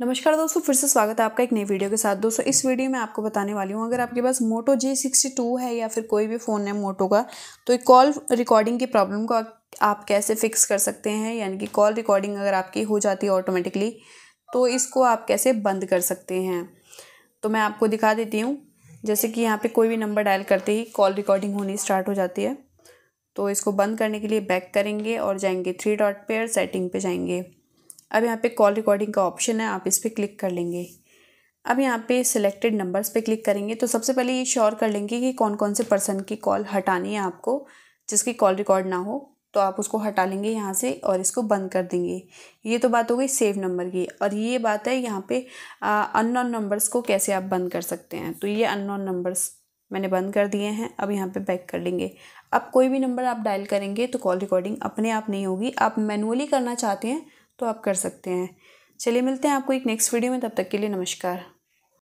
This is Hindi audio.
नमस्कार दोस्तों फिर से स्वागत है आपका एक नई वीडियो के साथ दोस्तों इस वीडियो में आपको बताने वाली हूँ अगर आपके पास मोटो जी सिक्सटी टू है या फिर कोई भी फ़ोन है मोटो का तो कॉल रिकॉर्डिंग की प्रॉब्लम को आप कैसे फिक्स कर सकते हैं यानी कि कॉल रिकॉर्डिंग अगर आपकी हो जाती है ऑटोमेटिकली तो इसको आप कैसे बंद कर सकते हैं तो मैं आपको दिखा देती हूँ जैसे कि यहाँ पर कोई भी नंबर डायल करते ही कॉल रिकॉर्डिंग होनी स्टार्ट हो जाती है तो इसको बंद करने के लिए बैक करेंगे और जाएंगे थ्री डॉट पे और सेटिंग पे जाएंगे अब यहाँ पे कॉल रिकॉर्डिंग का ऑप्शन है आप इस पर क्लिक कर लेंगे अब यहाँ पे सिलेक्टेड नंबर्स पे क्लिक करेंगे तो सबसे पहले ये श्योर कर लेंगे कि कौन कौन से पर्सन की कॉल हटानी है आपको जिसकी कॉल रिकॉर्ड ना हो तो आप उसको हटा लेंगे यहाँ से और इसको बंद कर देंगे ये तो बात हो गई सेव नंबर की और ये बात है यहाँ पे अननोन नंबर्स को कैसे आप बंद कर सकते हैं तो ये अननोन नंबर्स मैंने बंद कर दिए हैं अब यहाँ पे बैक कर लेंगे अब कोई भी नंबर आप डायल करेंगे तो कॉल रिकॉर्डिंग अपने आप नहीं होगी आप मैनुअली करना चाहते हैं तो आप कर सकते हैं चलिए मिलते हैं आपको एक नेक्स्ट वीडियो में तब तक के लिए नमस्कार